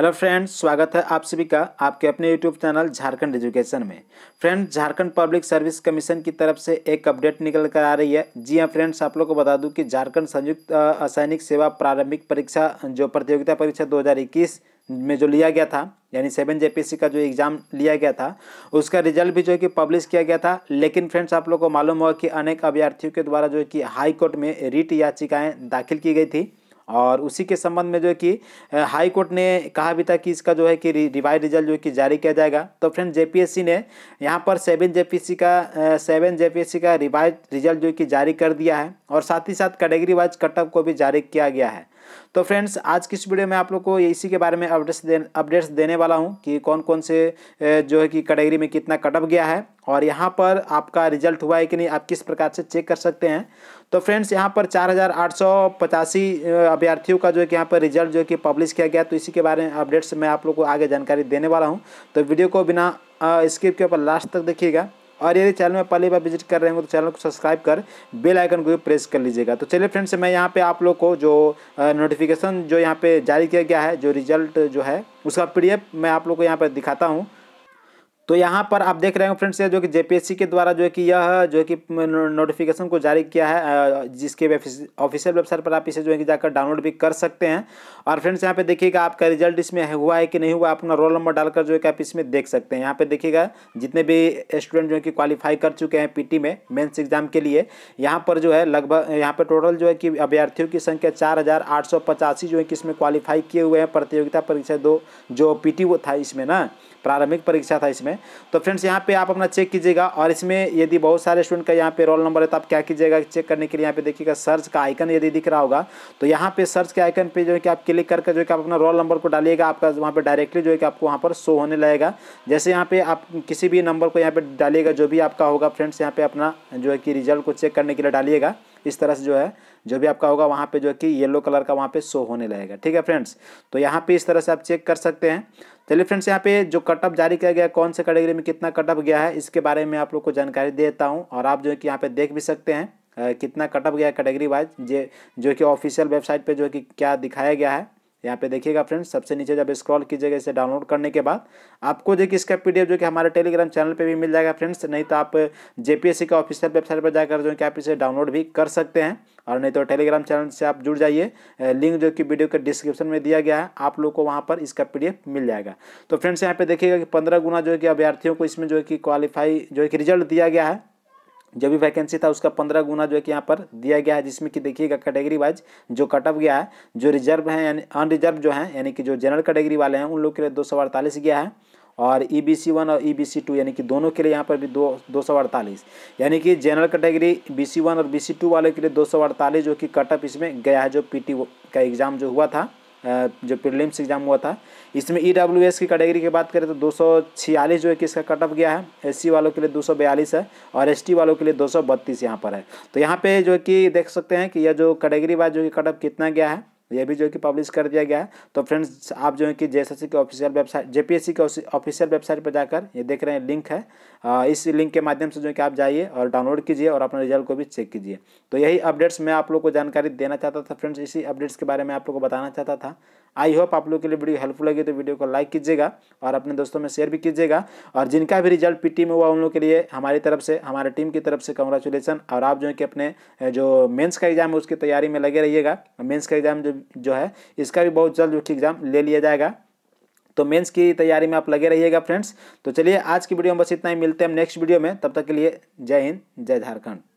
hello friends स्वागत है आप सभी का आपके अपने यूट्यूब चैनल झारखंड एजुकेशन में friends Jharkhand public service commission की तरफ से एक अपडेट निकल कर आ रही है जी हाँ फ्रेंड्स आप लोग को बता दूं कि झारखंड संयुक्त असैनिक सेवा प्रारंभिक परीक्षा जो प्रतियोगिता परीक्षा 2021 में जो लिया गया था यानी सेवन जे का जो एग्ज़ाम लिया गया था उसका रिजल्ट भी जो है कि पब्लिश किया गया था लेकिन फ्रेंड्स आप लोग को मालूम हुआ कि अनेक अभ्यर्थियों के द्वारा जो है कि हाईकोर्ट में रिट याचिकाएँ दाखिल की गई थी और उसी के संबंध में जो है कि हाई कोर्ट ने कहा भी था कि इसका जो है कि रिवाइज रिजल्ट जो है कि जारी किया जाएगा तो फ्रेंड जेपीएससी ने यहाँ पर सेवन जेपीएससी का सेवन जेपीएससी का रिवाइज रिजल्ट जो है कि जारी कर दिया है और साथ ही साथ कैटेगरी वाइज कटअप को भी जारी किया गया है तो फ्रेंड्स आज की इस वीडियो में आप लोग को इसी के बारे में अपडेट्स दे अपडेट्स देने वाला हूँ कि कौन कौन से जो है कि कैटेगरी में कितना कटअप गया है और यहाँ पर आपका रिजल्ट हुआ है कि नहीं आप किस प्रकार से चेक कर सकते हैं तो फ्रेंड्स यहाँ पर चार हज़ार आठ सौ पचासी अभ्यर्थियों का जो है कि यहाँ पर रिजल्ट जो है कि पब्लिश किया गया तो इसी के बारे में अपडेट्स मैं आप लोग को आगे जानकारी देने वाला हूँ तो वीडियो को बिना स्क्रिप्ट के ऊपर लास्ट तक देखिएगा और यदि चैनल में पहली बार विजिट कर रहे हो तो चैनल को सब्सक्राइब कर बेल आइकन को भी प्रेस कर लीजिएगा तो चलिए फ्रेंड्स मैं यहाँ पे आप लोग को जो नोटिफिकेशन जो यहाँ पे जारी किया गया है जो रिजल्ट जो है उसका पी मैं आप लोग को यहाँ पर दिखाता हूँ तो यहाँ पर आप देख रहे हो फ्रेंड्स जो कि जेपीएससी के द्वारा जो कि यह जो कि नोटिफिकेशन को जारी किया है जिसके ऑफिशियल वेबसाइट पर आप इसे जो है कि जाकर डाउनलोड भी कर सकते हैं और फ्रेंड्स यहाँ पे देखिएगा आपका रिजल्ट इसमें हुआ है कि नहीं हुआ अपना रोल नंबर डालकर जो है कि आप इसमें देख सकते हैं यहाँ पे देखिएगा जितने भी स्टूडेंट जो है कि क्वालिफाई कर चुके हैं पी में मेन्स एग्जाम के लिए यहाँ पर जो है लगभग यहाँ पर टोटल जो है कि अभ्यर्थियों की संख्या चार जो है कि इसमें क्वालिफाई किए हुए हैं प्रतियोगिता परीक्षा दो जो पी वो था इसमें ना प्रारंभिक परीक्षा था इसमें तो फ्रेंड्स यहाँ पे आप अपना चेक कीजिएगा और इसमें यदि बहुत सारे स्टूडेंट का यहाँ पे रोल नंबर है तो आप क्या कीजिएगा चेक करने के लिए यहाँ पे देखिएगा सर्च का आइकन यदि दिख रहा होगा तो यहाँ पे सर्च के आइकन पे जो है कि आप क्लिक करके जो है कि आप अपना रोल नंबर को डालिएगा आपका वहाँ पर डायरेक्टली जो है कि आपको वहाँ पर शो होने लगेगा जैसे यहाँ पे आप किसी भी नंबर को यहाँ पे डालिएगा जो भी आपका होगा फ्रेंड्स यहाँ पे अपना जो है कि रिजल्ट को चेक करने के लिए डालिएगा इस तरह से जो है जो भी आपका होगा वहाँ पे जो है कि येलो कलर का वहाँ पे शो होने लगेगा ठीक है फ्रेंड्स तो यहाँ पे इस तरह से आप चेक कर सकते हैं चलिए फ्रेंड्स यहाँ पे जो कटअप जारी किया गया कौन से कैटेगरी में कितना कटअप गया है इसके बारे में आप लोग को जानकारी देता हूँ और आप जो है कि यहाँ पे देख भी सकते हैं कितना कटअप गया कैटेगरी वाइज जे जो कि ऑफिशियल वेबसाइट पर जो है कि क्या दिखाया गया है यहाँ पे देखिएगा फ्रेंड्स सबसे नीचे जब स्क्रॉल कीजिएगा इसे डाउनलोड करने के बाद आपको जो कि इसका पीडीएफ जो कि हमारे टेलीग्राम चैनल पे भी मिल जाएगा फ्रेंड्स नहीं तो आप जेपीएससी का ऑफिशियल वेबसाइट पर जाकर जो कि आप इसे डाउनलोड भी कर सकते हैं और नहीं तो टेलीग्राम चैनल से आप जुड़ जाइए लिंक जो कि वीडियो के डिस्क्रिप्शन में दिया गया है आप लोग को वहाँ पर इसका पी मिल जाएगा तो फ्रेंड्स यहाँ पे देखिएगा कि पंद्रह गुना जो है कि अभ्यार्थियों को इसमें जो है कि क्वालिफाई जो है कि रिजल्ट दिया गया है जो भी वैकेंसी था उसका पंद्रह गुना जो है कि यहाँ पर दिया गया है जिसमें कि देखिएगा कैटेगरी वाइज जो कटअप गया है जो रिजर्व है यानी अनरिजर्व जो है यानी कि जो जनरल कैटेगरी वाले हैं उन लोग के लिए दो सौ अड़तालीस गया है और ई बी सी वन और ई बी सी टू यानी कि दोनों के लिए यहाँ पर भी दो दो सौ अड़तालीस यानी कि general category B C one और बी सी टू वाले के लिए दो सौ अड़तालीस जो कि कटअप इसमें गया है जो पी टी का एग्ज़ाम जो हुआ था जो प्रीलिम्स एग्जाम हुआ था इसमें ई डब्ल्यू एस की कैटेगरी की बात करें तो दो जो है कि इसका कट ऑफ गया है एस वालों के लिए दो है और एस वालों के लिए दो सौ यहाँ पर है तो यहाँ पर जो है कि देख सकते हैं कि यह जो कैटेगरी वाइज जो कि कट ऑफ कितना गया है यह भी जो है कि पब्लिश कर दिया गया है तो फ्रेंड्स आप जो है कि J K official website J P official website पर जाकर ये देख रहे हैं लिंक है इस लिंक के माध्यम से जो है कि आप जाइए और डाउनलोड कीजिए और अपना रिजल्ट को भी चेक कीजिए तो यही अपडेट्स मैं आप लोग को जानकारी देना चाहता था फ्रेंड्स इसी अपडेट्स के बारे में आप लोग को बताना चाहता था आई होप आप लोग के लिए वीडियो हेल्पफुल लगी तो वीडियो को लाइक कीजिएगा और अपने दोस्तों में शेयर भी कीजिएगा और जिनका भी रिजल्ट पीटी में हुआ उन लोग के लिए हमारी तरफ से हमारे टीम की तरफ से कंग्रेचुलेसन और आप जो है कि अपने जो मेंस का एग्जाम है उसकी तैयारी में लगे रहिएगा मेंस का एग्जाम जो जो है इसका भी बहुत जल्द एग्जाम ले लिया जाएगा तो मेन्स की तैयारी में आप लगे रहिएगा फ्रेंड्स तो चलिए आज की वीडियो में बस इतना ही मिलते हैं नेक्स्ट वीडियो में तब तक के लिए जय हिंद जय झारखंड